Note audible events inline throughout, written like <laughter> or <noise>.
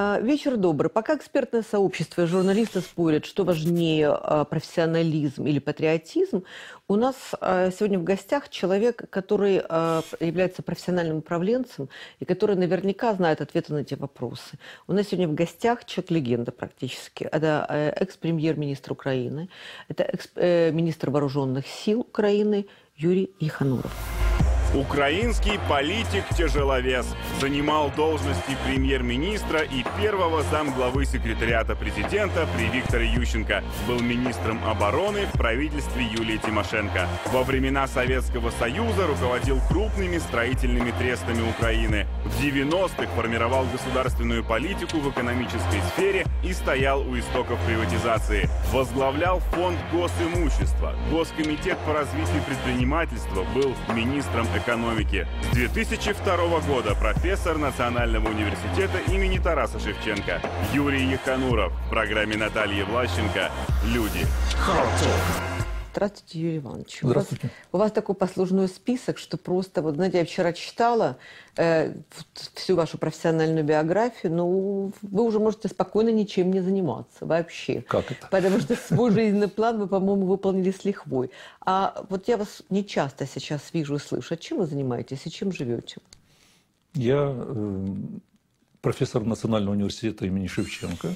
А, вечер добрый. Пока экспертное сообщество и журналисты спорят, что важнее а, профессионализм или патриотизм, у нас а, сегодня в гостях человек, который является профессиональным управленцем и который наверняка знает ответы на эти вопросы. У нас сегодня в гостях человек-легенда практически. Это э, экс-премьер-министр Украины, это экс-министр э, вооруженных сил Украины Юрий Ихануров. Украинский политик-тяжеловес. Занимал должности премьер-министра и первого замглавы секретариата президента при Викторе Ющенко. Был министром обороны в правительстве Юлии Тимошенко. Во времена Советского Союза руководил крупными строительными трестами Украины. В 90-х формировал государственную политику в экономической сфере и стоял у истоков приватизации. Возглавлял фонд госимущества, Госкомитет по развитию предпринимательства, был министром экономики. С 2002 года профессор Национального университета имени Тараса Шевченко Юрий Яхануров в программе Натальи Влащенко «Люди». Hard Здравствуйте, Юрий Иванович. Здравствуйте. У вас, у вас такой послужной список, что просто, вот, знаете, я вчера читала э, всю вашу профессиональную биографию, ну, вы уже можете спокойно ничем не заниматься вообще. Как это? Потому что <laughs> свой жизненный план вы, по-моему, выполнили с лихвой. А вот я вас не часто сейчас вижу и слышу. А чем вы занимаетесь и чем живете? Я э, профессор Национального университета имени Шевченко.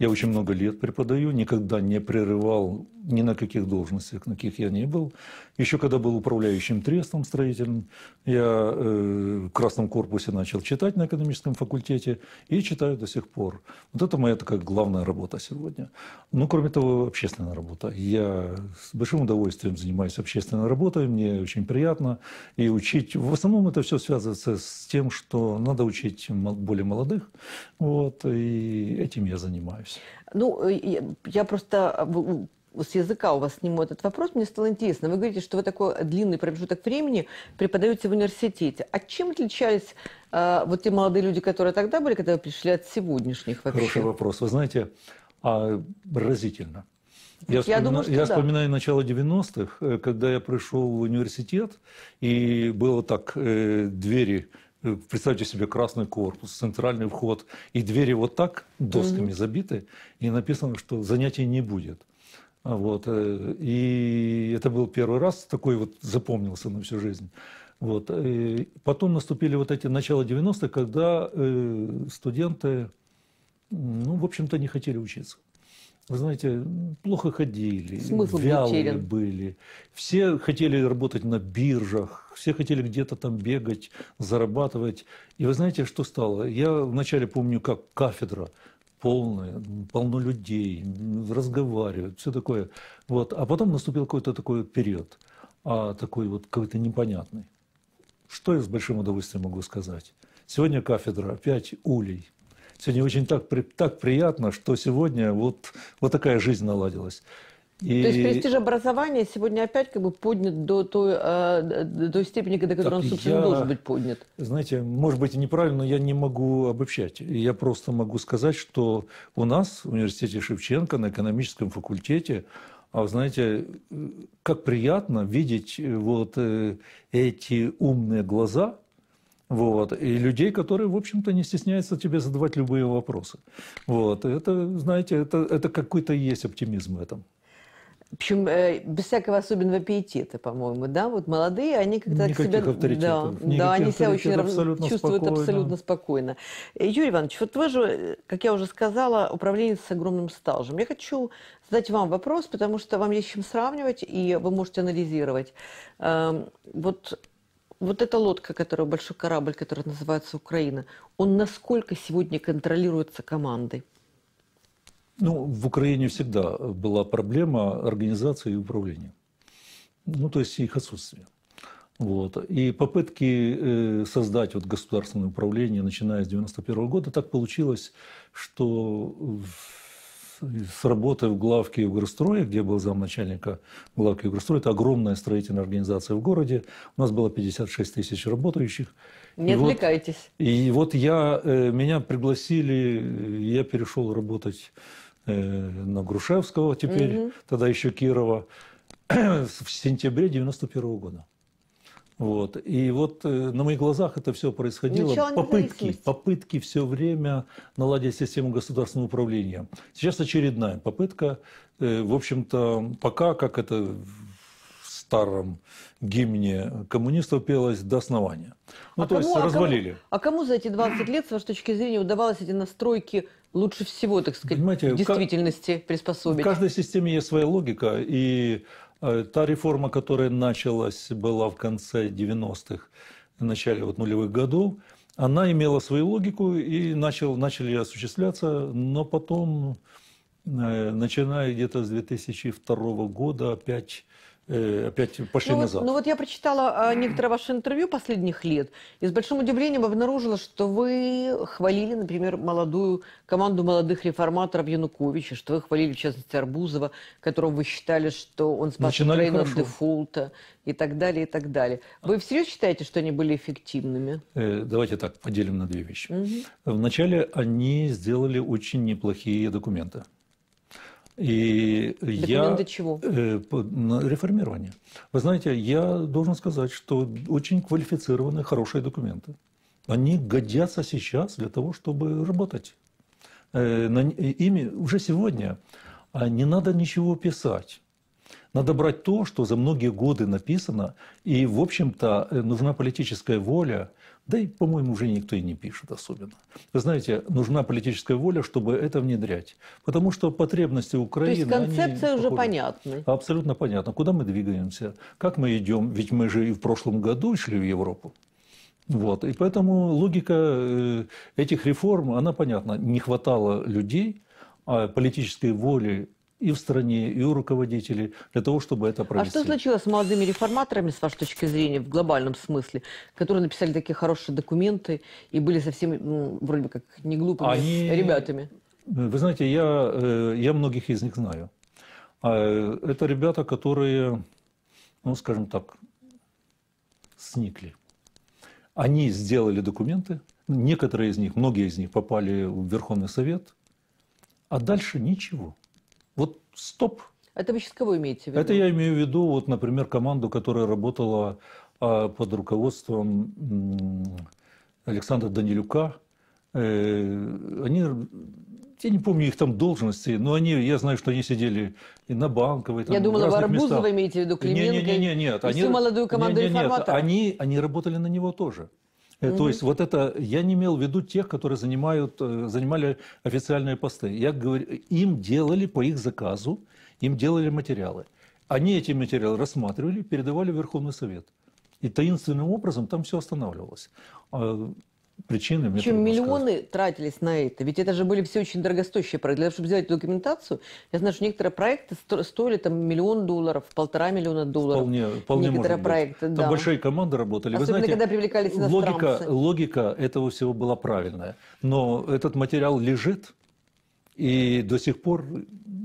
Я очень много лет преподаю, никогда не прерывал ни на каких должностях, на каких я не был. Еще когда был управляющим трестом строительным, я э, в Красном корпусе начал читать на экономическом факультете и читаю до сих пор. Вот это моя такая главная работа сегодня. Ну, кроме того, общественная работа. Я с большим удовольствием занимаюсь общественной работой, мне очень приятно. И учить, в основном это все связывается с тем, что надо учить более молодых, вот, и этим я занимаюсь. Ну, э, я просто э, с языка у вас сниму этот вопрос, мне стало интересно. Вы говорите, что вы такой длинный промежуток времени преподаете в университете. А чем отличались э, вот те молодые люди, которые тогда были, когда вы пришли от сегодняшних вообще? Хороший вопрос. Вы знаете, а, разительно. Я, вспомина... я, думаю, я да. вспоминаю начало 90-х, э, когда я пришел в университет, и было так, э, двери э, представьте себе красный корпус, центральный вход, и двери вот так досками mm-hmm. забиты, и написано, что занятий не будет. А вот. Э, и это был первый раз, такой вот запомнился на всю жизнь. Вот. И э, потом наступили вот эти начала 90-х, когда э, студенты, ну, в общем-то, не хотели учиться. Вы знаете, плохо ходили, Смысл вялые утерян. были. Все хотели работать на биржах, все хотели где-то там бегать, зарабатывать. И вы знаете, что стало? Я вначале помню, как кафедра полное, полно людей, разговаривают, все такое. Вот. А потом наступил какой-то такой период, а такой вот какой-то непонятный. Что я с большим удовольствием могу сказать? Сегодня кафедра, опять улей. Сегодня очень так, так приятно, что сегодня вот, вот такая жизнь наладилась. И... То есть престиж образования сегодня опять как бы поднят до той, а, до той степени, до которой так он, собственно, я, должен быть поднят. Знаете, может быть, неправильно, но я не могу обобщать. Я просто могу сказать, что у нас в университете Шевченко на экономическом факультете а вы знаете, как приятно видеть э, вот э, эти умные глаза, вот, и людей, которые, в общем-то, не стесняются тебе задавать любые вопросы. Вот, это, знаете, это, это какой-то есть оптимизм в этом. Причем э, без всякого особенного пиетета, по-моему, да? Вот молодые, они как-то Никаких себя... авторитетов. Да, да они себя очень абсолютно чувствуют спокойно. абсолютно спокойно. Э, Юрий Иванович, вот вы же, как я уже сказала, управленец с огромным стажем. Я хочу задать вам вопрос, потому что вам есть чем сравнивать, и вы можете анализировать. Э, вот вот эта лодка, которая большой корабль, который называется Украина, он насколько сегодня контролируется командой? Ну, в Украине всегда была проблема организации и управления. Ну, то есть их отсутствие. Вот. И попытки э, создать вот государственное управление, начиная с 1991 года, так получилось, что с работы в главке Югорстрое, где был замначальника главки Югорстроя, это огромная строительная организация в городе, у нас было 56 тысяч работающих. Не и отвлекайтесь. Вот, и вот я, э, меня пригласили, я перешел работать Э, на Грушевского теперь, угу. тогда еще Кирова, <clears throat> в сентябре 91 -го года. Вот. И вот э, на моих глазах это все происходило. попытки, попытки все время наладить систему государственного управления. Сейчас очередная попытка. Э, в общем-то, пока, как это в старом гимне коммунистов пелось, до основания. Ну, а то кому, есть, развалили. А кому, а кому за эти 20 лет, с вашей точки зрения, удавалось эти настройки лучше всего, так сказать, Понимаете, к действительности к... приспособить? В каждой системе есть своя логика, и э, та реформа, которая началась, была в конце 90-х, в начале вот нулевых годов, она имела свою логику и начал, начали осуществляться, но потом Э, начиная где-то с 2002 года опять э, опять пошли ну, назад. Ну вот я прочитала а, некоторые ваши интервью последних лет, и с большим удивлением обнаружила, что вы хвалили, например, молодую команду молодых реформаторов Януковича, что вы хвалили, в частности, Арбузова, которого вы считали, что он спас Начинали Украину от дефолта и так далее, и так далее. Вы всерьез считаете, что они были эффективными? Э, давайте так, поделим на две вещи. Угу. Вначале они сделали очень неплохие документы. И Документ я... до чего? Э, реформирование. Вы знаете, я должен сказать, что очень квалифицированные, хорошие документы. Они годятся сейчас для того, чтобы работать. Э, ими уже сегодня а, не надо ничего писать. Надо брать то, что за многие годы написано, и, в общем-то, э, нужна политическая воля – да и, по-моему, уже никто и не пишет особенно. Вы знаете, нужна политическая воля, чтобы это внедрять. Потому что потребности Украины... То есть концепция уже похожи. понятна. Абсолютно понятно. Куда мы двигаемся? Как мы идем? Ведь мы же и в прошлом году шли в Европу. Вот. И поэтому логика э, этих реформ, она понятна. Не хватало людей, а политической воли и в стране, и у руководителей для того, чтобы это произошло. А что случилось с молодыми реформаторами, с вашей точки зрения, в глобальном смысле, которые написали такие хорошие документы и были совсем, ну, вроде бы как, не глупыми Они... ребятами? Э, вы знаете, я, э, я многих из них знаю. А, э, это ребята, которые, ну, скажем так, сникли. Они сделали документы, некоторые из них, многие из них попали в Верховный Совет, а дальше ничего. Вот стоп. Это вы сейчас кого имеете в виду? Это я имею в виду, вот, например, команду, которая работала а, под руководством Александра Данилюка. Э, они, я не помню их там должности, но они, я знаю, что они сидели и на Банковой, там, Я думала, в вы Арбузова имеете в виду, Клименко? Нет, нет, нет, нет. Они, всю молодую команду нет, нет, нет. Они, они работали на него тоже. Угу. То есть вот это, я не имел в виду тех, которые занимают, э, занимали официальные посты. Я говорю, им делали по их заказу, им делали материалы. Они эти материалы рассматривали, передавали в Верховный Совет. И таинственным образом там все останавливалось. А, причинами. Причем миллионы сказать. тратились на это. Ведь это же были все очень дорогостоящие проекты. Для того, чтобы сделать документацию, я знаю, что некоторые проекты стоили там миллион долларов, полтора миллиона долларов. Вполне, вполне некоторые может проекты, быть. Да. Там большие команды работали. Особенно, Вы знаете, когда привлекались логика, логика этого всего была правильная. Но этот материал лежит, и до сих пор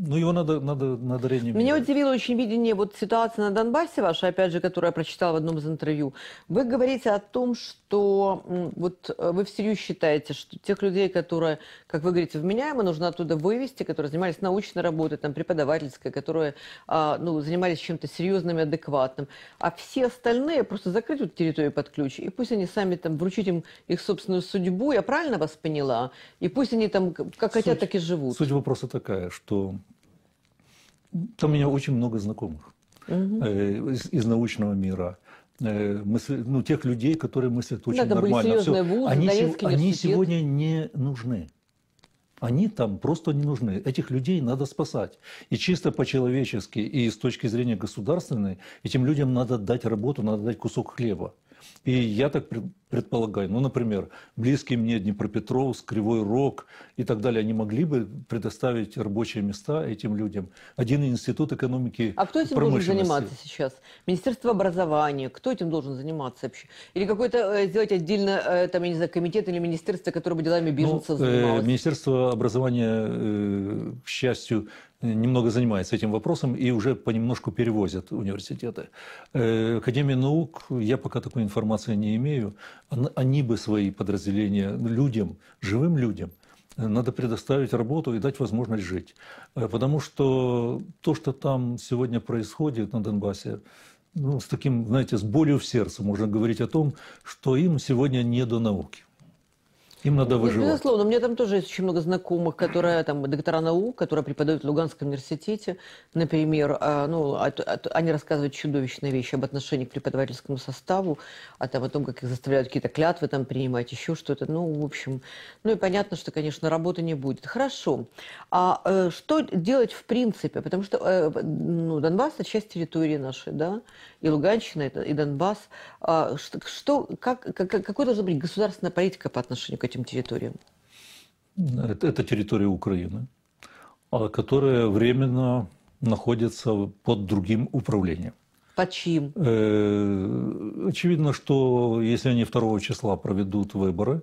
ну, его надо, надо, надо реанимировать. Меня удивило очень видение вот ситуации на Донбассе ваша, опять же, которую я прочитала в одном из интервью. Вы говорите о том, что вот э, вы всерьез считаете, что тех людей, которые, как вы говорите, вменяемы, нужно оттуда вывести, которые занимались научной работой, там, преподавательской, которые а, ну, занимались чем-то серьезным и адекватным. А все остальные просто закрыть эту территорию под ключ, и пусть они сами там вручить им их собственную судьбу, я правильно вас поняла? И пусть они там как хотят, так и живут. Суть вопроса такая, что там у меня очень много знакомых угу. из, из научного мира. Э, мысли, ну, тех людей, которые мыслят очень да, нормально. Все. Вузы, они, они сегодня не нужны. Они там просто не нужны. Этих людей надо спасать. И чисто по-человечески, и с точки зрения государственной, этим людям надо дать работу, надо дать кусок хлеба. И я так предполагаю, ну, например, близкий мне Днепропетровск, Кривой Рог и так далее, они могли бы предоставить рабочие места этим людям. Один институт экономики А кто этим должен заниматься сейчас? Министерство образования, кто этим должен заниматься вообще? Или какой-то э, сделать отдельно, э, там, я не знаю, комитет или министерство, которое бы делами ну, бизнеса ну, занималось? Министерство образования, к счастью, немного занимается этим вопросом и уже понемножку перевозят университеты. Э, Академия наук, я пока такой информации не имею, они бы свои подразделения людям, живым людям, надо предоставить работу и дать возможность жить. Э, потому что то, что там сегодня происходит на Донбассе, ну, с таким, знаете, с болью в сердце можно говорить о том, что им сегодня не до науки. Им надо ну, выживать. Безусловно, у меня там тоже есть очень много знакомых, которые там доктора наук, которые преподают в Луганском университете, например, а, ну, от, от, они рассказывают чудовищные вещи об отношении к преподавательскому составу, а там о том, как их заставляют какие-то клятвы там принимать, еще что-то. Ну, в общем, ну и понятно, что, конечно, работы не будет. Хорошо. А э, что делать в принципе? Потому что э, ну, Донбасс – это часть территории нашей, да, и Луганщина, и Донбасс. А, что, как, как, какой должна быть государственная политика по отношению к этим этим территориям? Это, это территория Украины, а, которая временно находится под другим управлением. Под чьим? Э, очевидно, что если они 2 числа проведут выборы,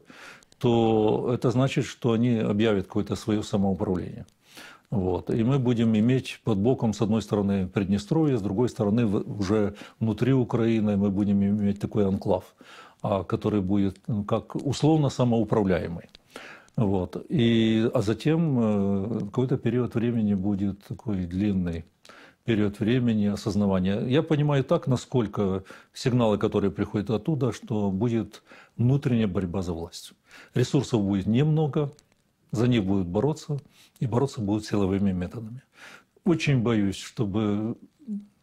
то это значит, что они объявят какое-то свое самоуправление. Вот. И мы будем иметь под боком, с одной стороны, Приднестровье, с другой стороны, уже внутри Украины мы будем иметь такой анклав. А, который будет ну, как условно самоуправляемый. Вот. И, а затем э, какой-то период времени будет такой длинный период времени осознавания. Я понимаю так, насколько сигналы, которые приходят оттуда, что будет внутренняя борьба за власть. Ресурсов будет немного, за них будут бороться, и бороться будут силовыми методами. Очень боюсь, чтобы...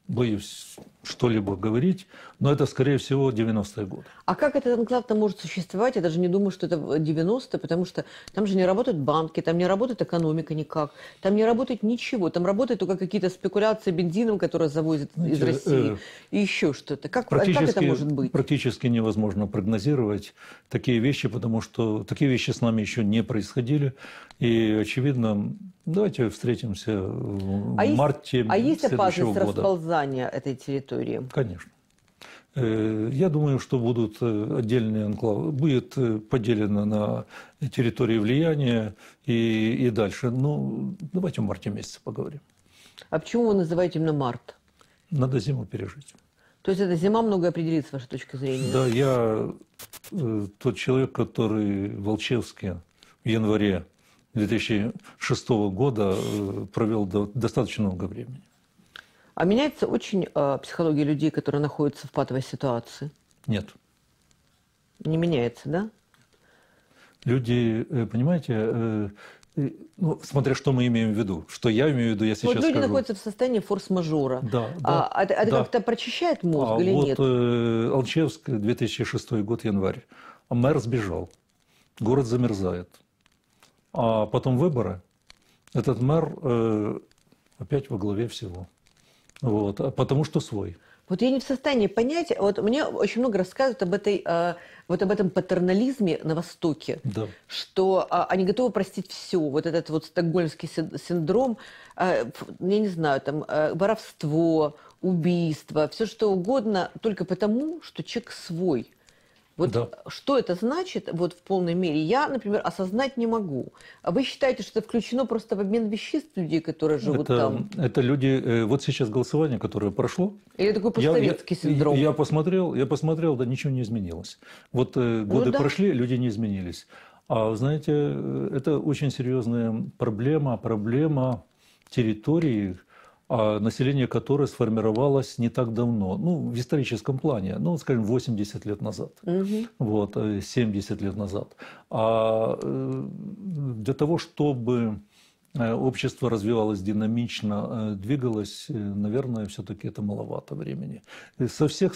Боюсь, что-либо говорить, но это, скорее всего, 90-е годы. А как этот анклав-то может существовать? Я даже не думаю, что это 90-е, потому что там же не работают банки, там не работает экономика никак, там не работает ничего, там работают только какие-то спекуляции бензином, которые завозят Знаете, из России, э, и еще что-то. Как, как это может быть? Практически невозможно прогнозировать такие вещи, потому что такие вещи с нами еще не происходили, и, очевидно, давайте встретимся в а марте есть, А есть опасность года. расползания этой территории? территории? Конечно. Э, я думаю, что будут э, отдельные анклавы. Будет э, поделено на территории влияния и, и дальше. Но ну, давайте в марте месяце поговорим. А почему вы называете именно март? Надо зиму пережить. То есть эта зима многое определит с вашей точки зрения? Да, я э, тот человек, который в Волчевске в январе 2006 года э, провел до, достаточно много времени. А меняется очень э, психология людей, которые находятся в патовой ситуации? Нет. Не меняется, да? Люди, э, понимаете, э, э, ну, смотря что мы имеем в виду, что я имею в виду, я сейчас вот люди скажу. находятся в состоянии форс-мажора. Да, а, да, а, это, это да. как-то прочищает мозг а или вот, нет? Э, Алчевск, 2006 год, январь. А мэр сбежал. Город замерзает. А потом выборы. Этот мэр э, опять во главе всего. Вот, а потому что свой. Вот я не в состоянии понять, вот мне очень много рассказывают об, этой, а, вот об этом патернализме на Востоке, да. что а, они готовы простить все, вот этот вот стокгольмский синдром, а, я не знаю, там э, воровство, убийство, все что угодно, только потому, что человек свой. Вот да. что это значит вот в полной мере, я, например, осознать не могу. А вы считаете, что это включено просто в обмен веществ людей, которые живут это, там? Это люди... Э, вот сейчас голосование, которое прошло... Или такой постсоветский я, синдром? Я посмотрел, я посмотрел, да ничего не изменилось. Вот э, ну годы ну, да. прошли, люди не изменились. А знаете, э, это очень серьезная проблема, проблема территории, а, население которой сформировалось не так давно, ну, в историческом плане, ну, скажем, 80 лет назад, угу. вот, 70 э, лет назад. А э, для того, чтобы Э, общество развивалось динамично, э, двигалось, э, наверное, все-таки это маловато времени. Со всех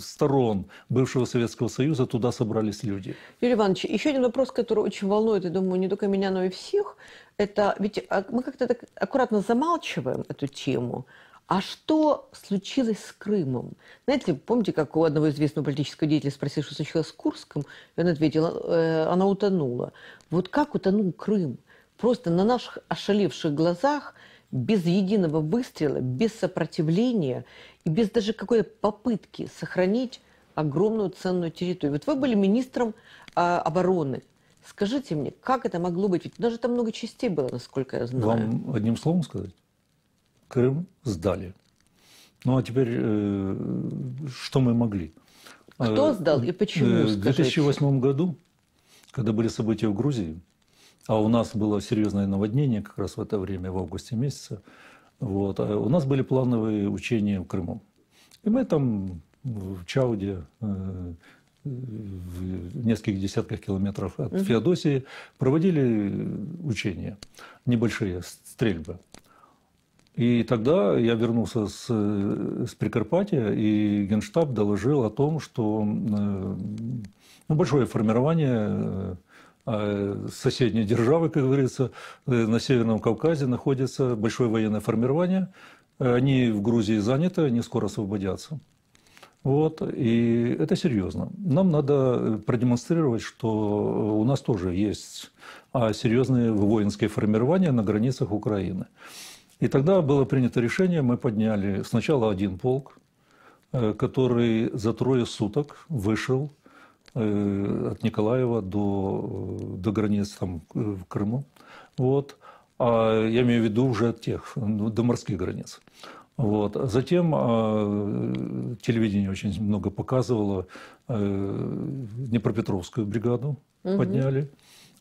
сторон бывшего Советского Союза туда собрались люди. Юрий Иванович, еще один вопрос, который очень волнует, я думаю, не только меня, но и всех. Это ведь а, мы как-то так аккуратно замалчиваем эту тему, а что случилось с Крымом? Знаете, помните, как у одного известного политического деятеля спросили, что случилось с Курском, и он ответил, она утонула. Вот как утонул Крым? просто на наших ошалевших глазах, без единого выстрела, без сопротивления и без даже какой-то попытки сохранить огромную ценную территорию. Вот вы были министром э, обороны. Скажите мне, как это могло быть? Ведь у нас же там много частей было, насколько я знаю. Вам одним словом сказать? Крым сдали. Ну а теперь, э, что мы могли? Кто э, сдал и почему? Э, в 2008 году, когда были события в Грузии, а у нас было серьезное наводнение как раз в это время, в августе месяце. Вот. А у нас были плановые учения в Крыму. И мы там в Чауде, э, в нескольких десятках километров от Феодосии, проводили учения, небольшие стрельбы. И тогда я вернулся с, э, с Прикарпатия, и Генштаб доложил о том, что э, ну, большое формирование Э, соседней державы, как говорится, э, на Северном Кавказе находится большое военное формирование. Они в Грузии заняты, они скоро освободятся. Вот, и это серьезно. Нам надо продемонстрировать, что у нас тоже есть а, серьезные воинские формирования на границах Украины. И тогда было принято решение, мы подняли сначала один полк, э, который за трое суток вышел Э, от Николаева до, э, до границ там, э, в Крыму. Вот. А я имею в виду уже от тех, ну, до морских границ. Вот. Затем э, телевидение очень много показывало э, Днепропетровскую бригаду угу. подняли.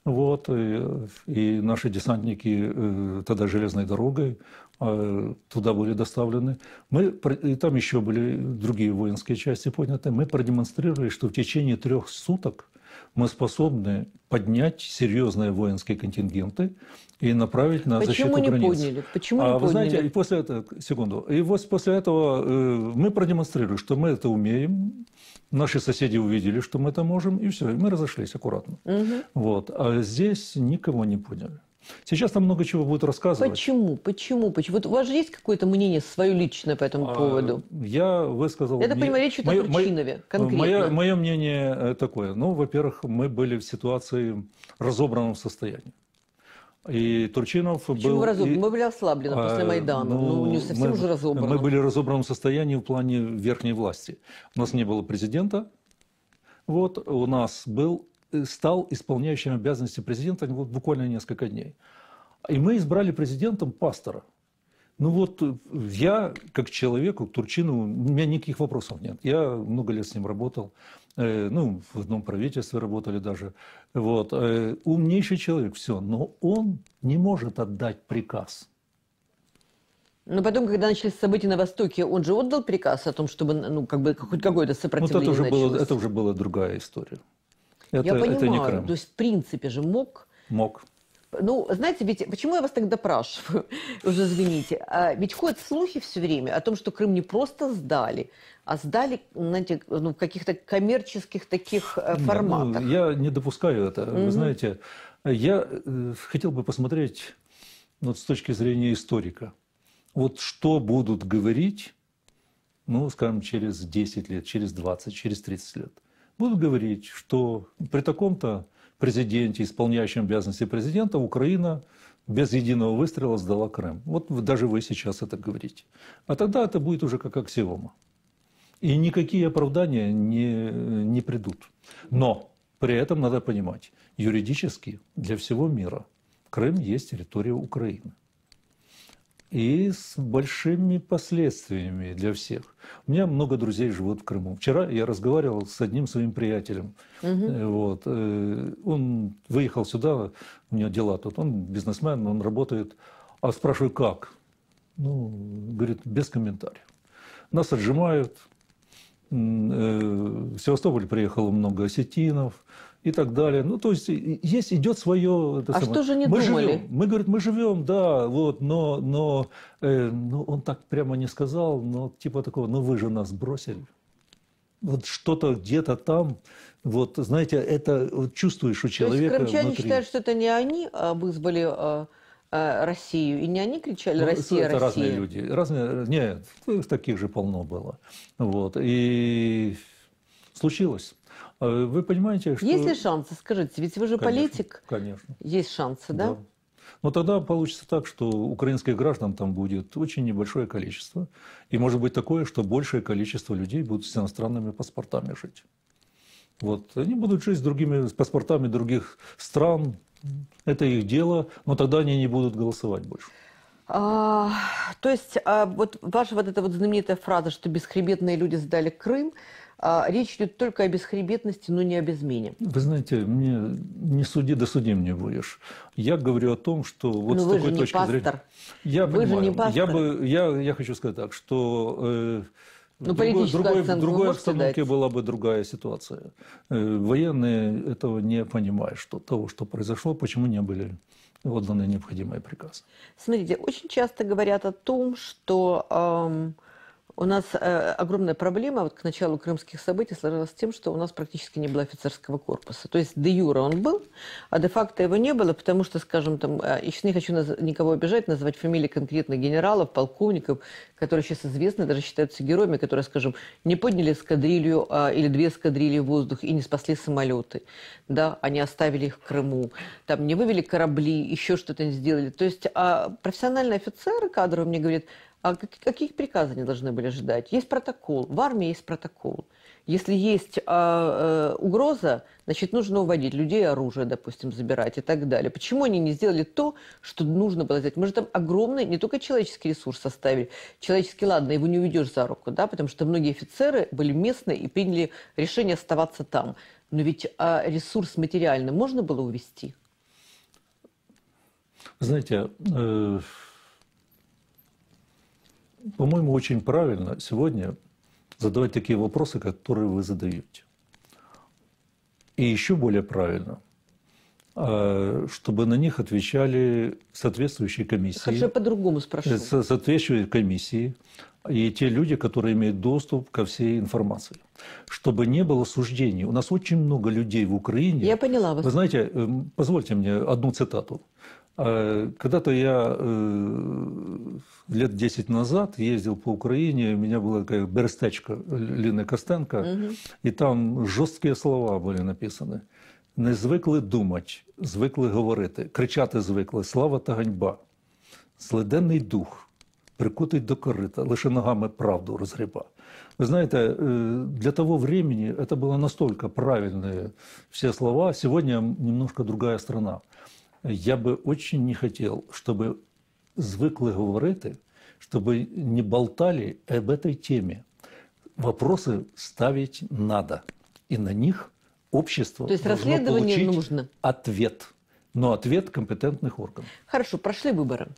Вот, и, э, и наши десантники э, тогда железной дорогой э, туда были доставлены. Мы, и там еще были другие воинские части подняты. Мы продемонстрировали, что в течение трех суток мы способны поднять серьезные воинские контингенты и направить на Почему защиту не границ. Подняли? Почему а не вы подняли? знаете, и после этого, секунду, и вот после этого э, мы продемонстрировали, что мы это умеем, наши соседи увидели, что мы это можем, и все, и мы разошлись аккуратно. Угу. Вот. А здесь никого не подняли. Сейчас там много чего будет рассказывать. Почему? Почему? Почему? Вот у вас же есть какое-то мнение свое личное по этому а, поводу? Я высказал... Я так понимаю, речь идет о Турчинове конкретно. Мое, мое мнение э, такое. Ну, во-первых, мы были в ситуации разобранном состоянии. И Турчинов Почему был... Разоб... И... Мы были ослаблены а, после Майдана, ну, ну не совсем мы, уже разобраны. Мы были в разобранном состоянии в плане верхней власти. У нас не было президента, вот, у нас был Э, стал исполняющим обязанности президента вот буквально несколько дней. И мы избрали президентом пастора. Ну вот э, я, как человеку, к Турчину, у меня никаких вопросов нет. Я много лет с ним работал, э, ну, в одном правительстве работали даже. Вот, э, умнейший человек, все, но он не может отдать приказ. Но потом, когда начались события на Востоке, он же отдал приказ о том, чтобы ну, как бы, хоть какое-то сопротивление ну, вот это уже началось. Было, это уже была другая история. Это, я понимаю, это не Крым. то есть в принципе же мог... Мог. Ну, знаете, ведь почему я вас так допрашиваю? <laughs> Уже извините. А, ведь ходят слухи все время о том, что Крым не просто сдали, а сдали знаете, ну, в каких-то коммерческих таких э, ну, форматах. Не, ну, я не допускаю это. Угу. Вы знаете, я э, хотел бы посмотреть ну, вот, с точки зрения историка. Вот что будут говорить, ну, скажем, через 10 лет, через 20, через 30 лет будут говорить, что при таком-то президенте, исполняющем обязанности президента, Украина без единого выстрела сдала Крым. Вот даже вы сейчас это говорите. А тогда это будет уже как аксиома. И никакие оправдания не, не придут. Но при этом надо понимать, юридически для всего мира Крым есть территория Украины и с большими последствиями для всех. У меня много друзей живут в Крыму. Вчера я разговаривал с одним своим приятелем. Угу. Вот. Э, он выехал сюда, у него дела тут. Он бизнесмен, он работает. А спрашиваю, как? Ну, говорит, без комментариев. Нас отжимают. Э, в Севастополь приехало много осетинов, и так далее. Ну, то есть, есть, идет свое... Это а самое. что же не мы думали? Живем, мы, говорит, мы живем, да, вот, но, но э, ну, он так прямо не сказал, но типа такого, ну, вы же нас бросили. Вот что-то где-то там, вот, знаете, это вот, чувствуешь у человека То есть, крымчане внутри. считают, что это не они а обызвали... А э, э, Россию. И не они кричали ну, «Россия, это Россия». разные люди. Разные, нет, таких же полно было. Вот. И случилось. А вы понимаете, что... Есть ли шансы, скажите? Ведь вы же конечно, политик. Конечно. Есть шансы, да? да? Но тогда получится так, что украинских граждан там будет очень небольшое количество. И может быть такое, что большее количество людей будут с иностранными паспортами жить. Вот. Они будут жить с другими с паспортами других стран. Это их дело, но тогда они не будут голосовать больше. А, то есть а, вот ваша вот эта вот знаменитая фраза, что бесхребетные люди сдали Крым, а, речь идет только о бесхребетности, но не об безмене. Вы знаете, мне не суди, да судим не будешь. Я говорю о том, что вот но с вы такой же точки пастор. зрения... Я вы понимаю, же не пастор. Я, бы, я, я хочу сказать так, что... Э, но ну, другой, другой, в другой обстановке дать. была бы другая ситуация. Э, военные этого не понимают, что, того, что произошло, почему не были отданы необходимые приказы. Смотрите, очень часто говорят о том, что... Эм, у нас э, огромная проблема вот к началу крымских событий сложилась с тем, что у нас практически не было офицерского корпуса. То есть де юра он был, а де-факто его не было, потому что, скажем, там, э, я не хочу наз- никого обижать, называть фамилии конкретных генералов, полковников, которые сейчас известны, даже считаются героями, которые, скажем, не подняли эскадрилью э, или две эскадрильи в воздух и не спасли самолеты. Да, они оставили их в Крыму, там не вывели корабли, еще что-то не сделали. То есть э, профессиональные офицеры кадровые мне говорят, а каких приказов они должны были ждать? Есть протокол, в армии есть протокол. Если есть э, э, угроза, значит, нужно уводить людей, оружие, допустим, забирать и так далее. Почему они не сделали то, что нужно было сделать? Мы же там огромный, не только человеческий ресурс составили. Человеческий, ладно, его не уведешь за руку, да, потому что многие офицеры были местные и приняли решение оставаться там. Но ведь а ресурс материальный можно было увести? Знаете, э по-моему, очень правильно сегодня задавать такие вопросы, которые вы задаете. И еще более правильно, э, чтобы на них отвечали соответствующие комиссии. Хочу я по-другому спрошу. Соответствующие комиссии и те люди, которые имеют доступ ко всей информации. Чтобы не было суждений. У нас очень много людей в Украине. Я поняла вас. Вы знаете, эм, позвольте мне одну цитату. Когда-то я э, лет 10 назад ездил по Украине, у меня была такая берестечка Лины Костенко, угу. и там жорсткі слова були написані. Не звикли думати, звикли говорити, кричати звикли, слава та ганьба, злиденний дух, прикутий до корита, лише ногами правду розгриба. Ви знаєте, е, для того времени це было настолько правильные все слова. сьогодні немножко другая страна. я бы очень не хотел, чтобы звикли говорить, чтобы не болтали об этой теме, Вопросы ставить надо, и на них общество То есть расследование нужно. ответ. Но ответ компетентных органов. Хорошо, прошли выборы.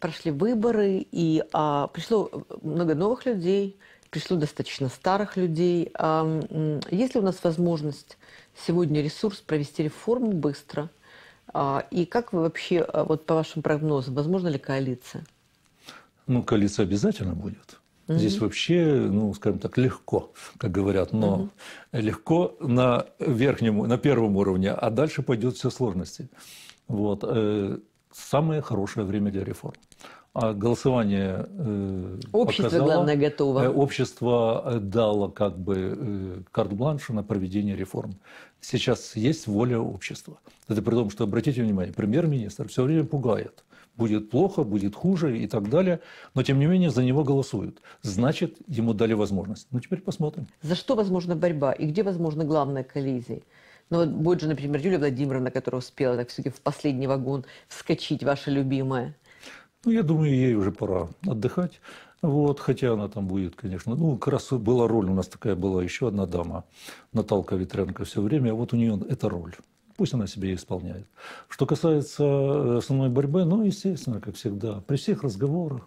Прошли выборы, и а, пришло много новых людей, пришло достаточно старых людей. А, есть ли у нас возможность сегодня ресурс провести реформу быстро – а, и как вы вообще, а, вот по вашим прогнозам, возможно ли коалиция? Ну, коалиция обязательно будет. Угу. Здесь вообще, ну, скажем так, легко, как говорят, но угу. легко на верхнем, на первом уровне, а дальше пойдет все сложности. Вот. Э, самое хорошее время для реформ. А голосование э, общество показало, главное готово. Э, общество э, дало как бы карт-бланш на проведение реформ. Сейчас есть воля общества. Это при том, что обратите внимание, премьер-министр все время пугает будет плохо, будет хуже и так далее. Но, тем не менее, за него голосуют. Значит, ему дали возможность. Ну, теперь посмотрим. За что возможна борьба и где возможна главная коллизия? Ну, вот будет же, например, Юлия Владимировна, которая успела так все-таки в последний вагон вскочить, ваша любимая. Ну, я думаю, ей уже пора отдыхать. Вот, хотя она там будет, конечно. Ну, как раз была роль, у нас такая была еще одна дама, Наталка Ветрянко все время, а вот у нее эта роль. Пусть она себе исполняет. Что касается э, основной борьбы, ну, естественно, как всегда, при всех разговорах,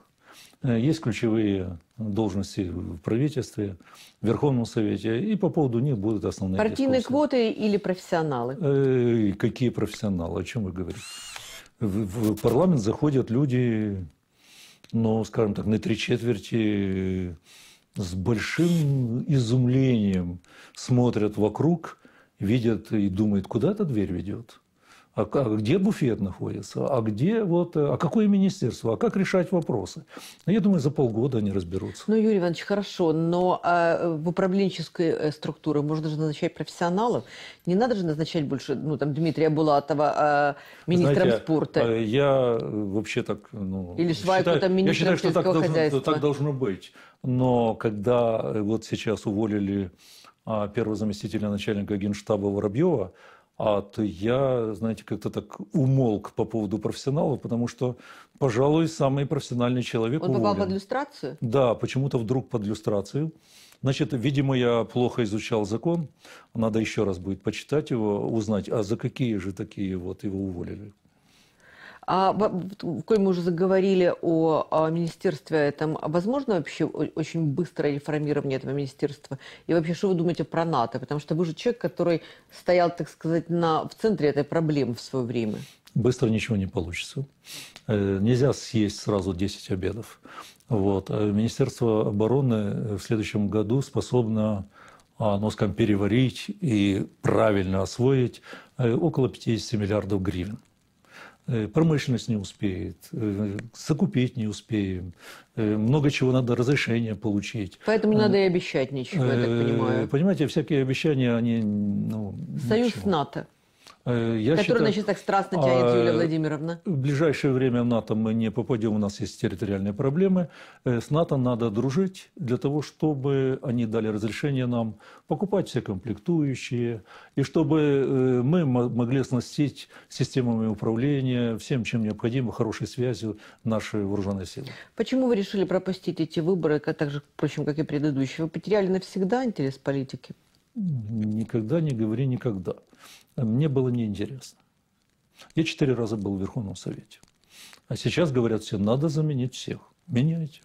э, есть ключевые должности в правительстве, в Верховном Совете, и по поводу них будут основные Партийные дискуссии. квоты или профессионалы? Э, какие профессионалы? О чем вы говорите? в, в парламент заходят люди, ну, скажем так, на три четверти э, с большим изумлением смотрят вокруг, видят и думают, куда эта дверь ведет. А, а где буфет находится, а где вот, э, а какое министерство, а как решать вопросы. Ну, я думаю, за полгода они разберутся. Ну, Юрий Иванович, хорошо, но а в управленческой э, структуре можно же назначать профессионалов, не надо же назначать больше, ну, там, Дмитрия Булатова а министром Знаете, спорта. Э, я вообще так, ну, Или Швайку считаю, там министром я считаю, что так, хозяйства. так должно быть. Но когда вот сейчас уволили а, первого заместителя начальника генштаба Воробьева, а то я, знаете, как-то так умолк по поводу профессионала, потому что, пожалуй, самый профессиональный человек Он уволен. попал под иллюстрацию? Да, почему-то вдруг под иллюстрацию. Значит, видимо, я плохо изучал закон. Надо еще раз будет почитать его, узнать, а за какие же такие вот его уволили. А, коль мы уже заговорили о, о министерстве этом, а возможно вообще очень быстрое реформирование этого министерства? И вообще, что вы думаете про НАТО? Потому что вы же человек, который стоял, так сказать, на, в центре этой проблемы в свое время. Быстро ничего не получится. Э, нельзя съесть сразу 10 обедов. Вот. А Министерство обороны э, в следующем году способно а, ну, скажем, переварить и правильно освоить э, около 50 миллиардов гривен. Э, промышленность не успеет, закупить э, не успеем, э, много чего надо разрешения получить. Поэтому не надо и обещать ничего, я так понимаю. Понимаете, всякие обещания, они... Ну, Союз ничего. НАТО. Э, я Которую считаю, она так страстно тянет а, Юлия Владимировна. В ближайшее время НАТО мы не попадем, у нас есть территориальные проблемы. Э, с НАТО надо дружить для того, чтобы они дали разрешение нам покупать все комплектующие, и чтобы э, мы могли оснастить системами управления, всем, чем необходимо, хорошей связью наши вооруженные силы. Почему вы решили пропустить эти выборы, так же, впрочем, как и предыдущие? Вы потеряли навсегда интерес политики? Никогда не говори никогда. А мне было неинтересно. Я четыре раза был в Верховном Совете. А сейчас говорят все, надо заменить всех. Меняйте.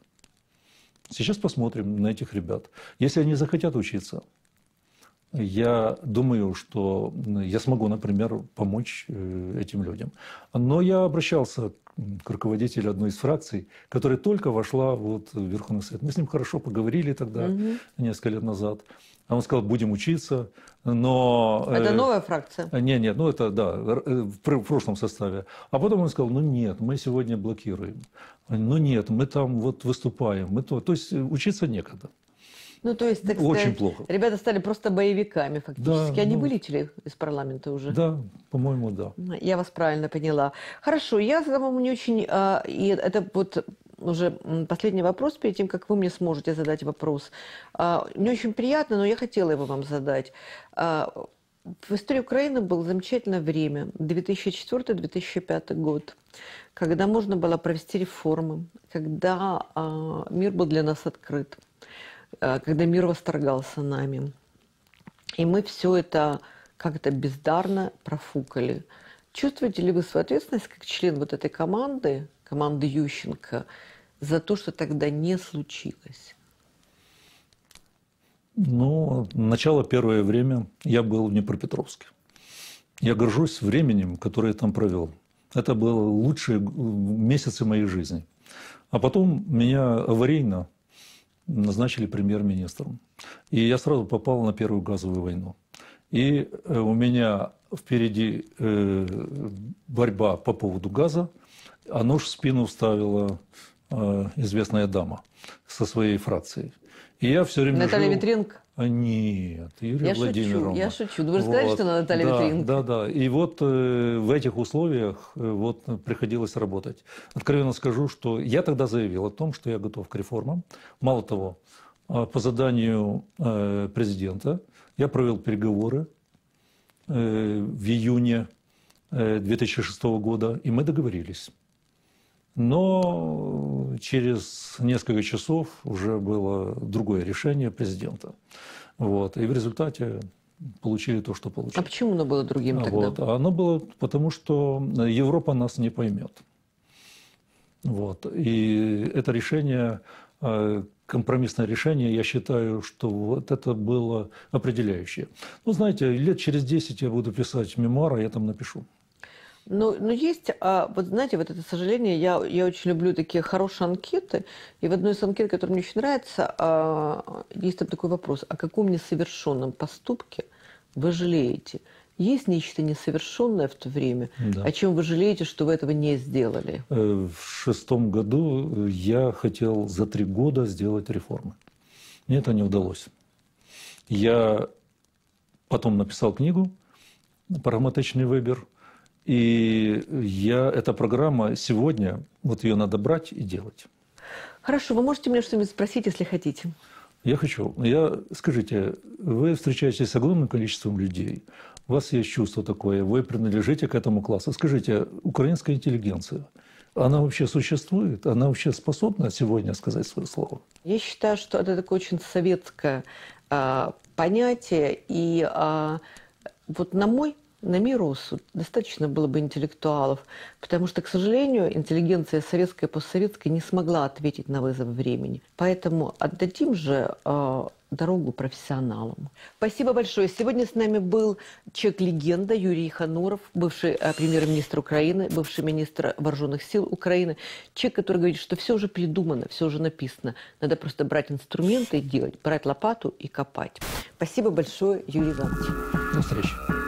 Сейчас посмотрим на этих ребят. Если они захотят учиться, я думаю, что я смогу, например, помочь э, этим людям. Но я обращался к руководителю одной из фракций, которая только вошла вот в Верховный Совет. Мы с ним хорошо поговорили тогда, угу. несколько лет назад. А он сказал, будем учиться, но... Э, это новая фракция? Нет, нет, ну это, да, э, в прошлом составе. А потом он сказал, ну нет, мы сегодня блокируем. Ну нет, мы там вот выступаем. Мы то, то есть э, учиться некогда. Ну, то есть, так Очень плохо. ребята стали просто боевиками фактически. Да, Они ну, вылетели из парламента уже. Да, по-моему, да. Я вас правильно поняла. Хорошо, я вам не очень... А, и это вот уже последний вопрос перед тем, как вы мне сможете задать вопрос. А, не очень приятно, но я хотела его вам задать. А, в истории Украины было замечательное время, 2004-2005 год, когда можно было провести реформы, когда а, мир был для нас открыт, когда мир восторгался нами. И мы все это как-то бездарно профукали. Чувствуете ли вы свою ответственность как член вот этой команды, команды Ющенко, за то, что тогда не случилось? Ну, начало первое время я был в Днепропетровске. Я горжусь временем, которое я там провел. Это было лучшие месяцы моей жизни. А потом меня аварийно назначили премьер-министром. И я сразу попал на Первую газовую войну. И э, у меня впереди э, борьба по поводу газа, а нож в спину вставила Э, известная дама со своей фракцией. И я все время Наталья жил... Витренко? А, нет, Юрия я Владимировна. Шучу, я шучу. Вы же сказали, вот. что она Наталья да, Витренко. Да, да. И вот э, в этих условиях э, вот, приходилось работать. Откровенно скажу, что я тогда заявил о том, что я готов к реформам. Мало того, э, по заданию э, президента я провел переговоры э, в июне 2006 э, года, и мы договорились но через несколько часов уже было другое решение президента. Вот. И в результате получили то, что получили. А почему оно было другим тогда? Вот. А оно было потому, что Европа нас не поймет. Вот. И это решение, э, компромиссное решение, я считаю, что вот это было определяющее. Ну, знаете, лет через 10 я буду писать мемуары, я там напишу. Но, ну, но ну, есть, а, вот знаете, вот это сожаление, я, я очень люблю такие хорошие анкеты, и в одной из анкет, которая мне очень нравится, а, есть там такой вопрос, о «А каком несовершенном поступке вы жалеете? Есть нечто несовершенное в то время? Да. О чем вы жалеете, что вы этого не сделали? Э, в шестом году я хотел за три года сделать реформы. Мне это не удалось. Я потом написал книгу «Прагматичный выбор», и я, эта программа сегодня, вот ее надо брать и делать. Хорошо, вы можете меня что-нибудь спросить, если хотите. Я хочу. Я, скажите, вы встречаетесь с огромным количеством людей. У вас есть чувство такое, вы принадлежите к этому классу. Скажите, украинская интеллигенция, она вообще существует? Она вообще способна сегодня сказать свое слово? Я считаю, что это такое очень советское э, понятие. И э, вот на мой на Мирусу достаточно было бы интеллектуалов, потому что, к сожалению, интеллигенция советская и постсоветская не смогла ответить на вызов времени. Поэтому отдадим же э, дорогу профессионалам. Спасибо большое. Сегодня с нами был чек-легенда Юрий Хануров, бывший э, премьер-министр Украины, бывший министр вооруженных сил Украины. Человек, который говорит, что все уже придумано, все уже написано. Надо просто брать инструменты и делать, брать лопату и копать. Спасибо большое, Юрий Иванович. До встречи.